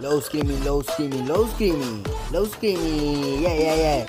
Low screaming, low screaming, low screaming, low screaming, yeah, yeah, yeah.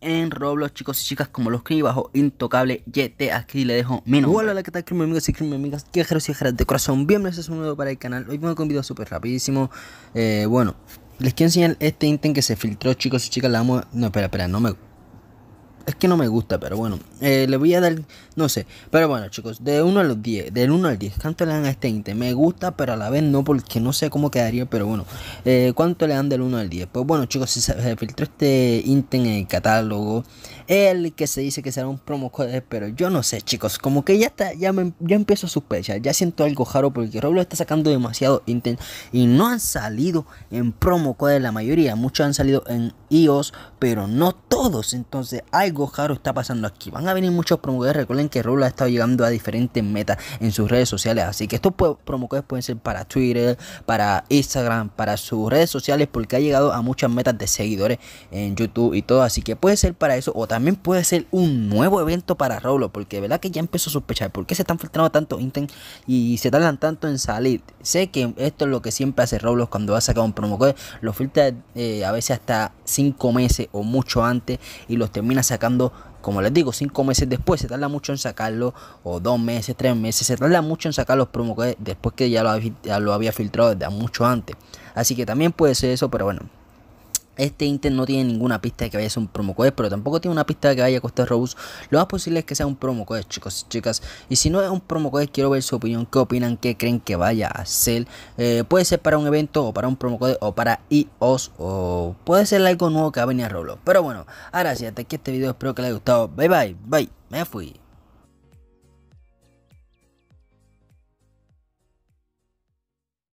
en Roblox, chicos y chicas, como los escribí bajo Intocable YT. Aquí le dejo mi nombre. Hola, hola, ¿qué tal, mis amigos y mis amigas? Quejeros y quejeras de corazón. Bienvenidos a un nuevo para el canal. Hoy vengo con un video súper rapidísimo. Eh, bueno, les quiero enseñar este intent que se filtró, chicos y chicas. La vamos. No, espera, espera, no me. Es que no me gusta, pero bueno. Eh, le voy a dar, no sé. Pero bueno, chicos, de 1 a los 10, del 1 al 10, ¿cuánto le dan a este ente? Me gusta, pero a la vez no, porque no sé cómo quedaría, pero bueno. Eh, ¿Cuánto le dan del 1 al 10? Pues bueno, chicos, si se filtró este Inten en el catálogo. El que se dice que será un promo code, pero yo no sé, chicos. Como que ya está, ya, me, empiezo a sospechar. Ya siento algo raro porque Roblox está sacando demasiado Intent, y no han salido en promo code la mayoría. Muchos han salido en iOS, pero no todos. Entonces, hay algo está pasando aquí. Van a venir muchos promotores. Recuerden que Roblox ha estado llegando a diferentes metas en sus redes sociales. Así que estos promotores pueden ser para Twitter, para Instagram, para sus redes sociales, porque ha llegado a muchas metas de seguidores en YouTube y todo. Así que puede ser para eso. O también puede ser un nuevo evento para Roblox. Porque de verdad que ya empezó a sospechar. ¿Por qué se están filtrando tanto intent y se tardan tanto en salir? Sé que esto es lo que siempre hace Roblox cuando va a sacar un promocode. Lo filtra eh, a veces hasta 5 meses o mucho antes. Y los termina sacando como les digo, cinco meses después. Se tarda mucho en sacarlo, o dos meses, tres meses. Se tarda mucho en sacar los después que ya lo, ya lo había filtrado desde mucho antes. Así que también puede ser eso, pero bueno, este Intel no tiene ninguna pista de que vaya a ser un promo code, pero tampoco tiene una pista de que vaya a costar Robust. Lo más posible es que sea un promo code, chicos y chicas. Y si no es un promo code, quiero ver su opinión. ¿Qué opinan? ¿Qué creen que vaya a ser? Eh, puede ser para un evento o para un promo code o para iOS o puede ser algo nuevo que va a venir a Roblox. Pero bueno, ahora sí, hasta aquí este video. Espero que les haya gustado. Bye bye, bye. Me fui.